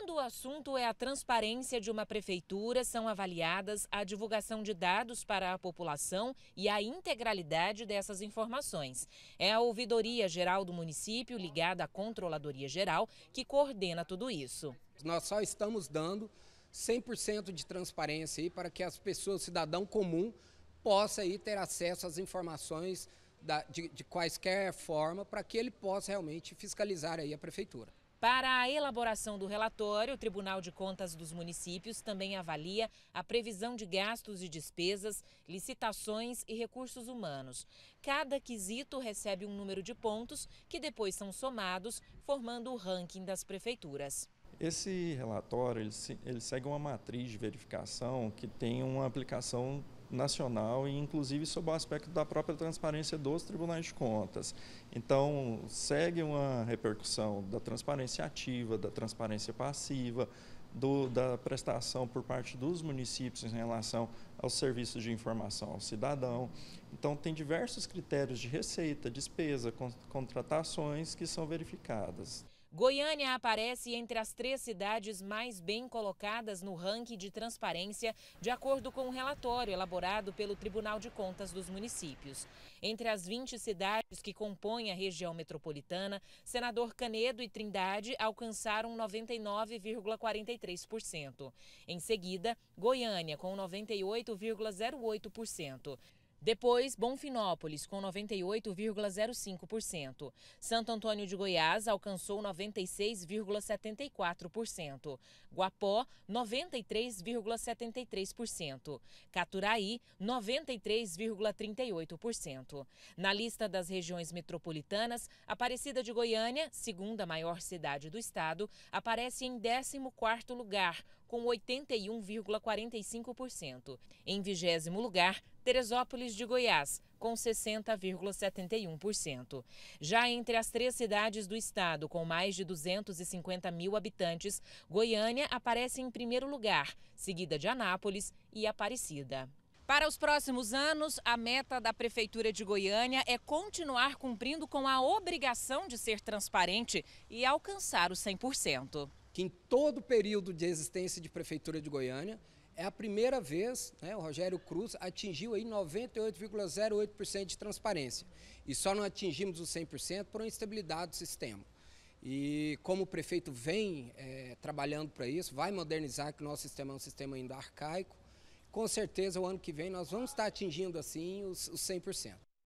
Quando o assunto é a transparência de uma prefeitura, são avaliadas a divulgação de dados para a população e a integralidade dessas informações. É a Ouvidoria Geral do Município, ligada à Controladoria Geral, que coordena tudo isso. Nós só estamos dando 100% de transparência aí para que as pessoas, cidadão comum, possa aí ter acesso às informações da, de, de quaisquer forma para que ele possa realmente fiscalizar aí a prefeitura. Para a elaboração do relatório, o Tribunal de Contas dos Municípios também avalia a previsão de gastos e despesas, licitações e recursos humanos. Cada quesito recebe um número de pontos que depois são somados, formando o ranking das prefeituras. Esse relatório ele, ele segue uma matriz de verificação que tem uma aplicação nacional e inclusive sob o aspecto da própria transparência dos tribunais de contas. Então, segue uma repercussão da transparência ativa, da transparência passiva, do, da prestação por parte dos municípios em relação aos serviços de informação ao cidadão. Então, tem diversos critérios de receita, despesa, contratações que são verificadas. Goiânia aparece entre as três cidades mais bem colocadas no ranking de transparência, de acordo com um relatório elaborado pelo Tribunal de Contas dos Municípios. Entre as 20 cidades que compõem a região metropolitana, senador Canedo e Trindade alcançaram 99,43%. Em seguida, Goiânia, com 98,08%. Depois, Bonfinópolis, com 98,05%. Santo Antônio de Goiás alcançou 96,74%. Guapó, 93,73%. Caturaí, 93,38%. Na lista das regiões metropolitanas, Aparecida de Goiânia, segunda maior cidade do estado, aparece em 14º lugar, com 81,45%. Em vigésimo lugar, Teresópolis de Goiás, com 60,71%. Já entre as três cidades do estado com mais de 250 mil habitantes, Goiânia aparece em primeiro lugar, seguida de Anápolis e Aparecida. Para os próximos anos, a meta da Prefeitura de Goiânia é continuar cumprindo com a obrigação de ser transparente e alcançar o 100% que em todo o período de existência de Prefeitura de Goiânia, é a primeira vez, né, o Rogério Cruz atingiu aí 98,08% de transparência. E só não atingimos os 100% por uma instabilidade do sistema. E como o prefeito vem é, trabalhando para isso, vai modernizar, que o nosso sistema é um sistema ainda arcaico, com certeza o ano que vem nós vamos estar atingindo assim os, os 100%.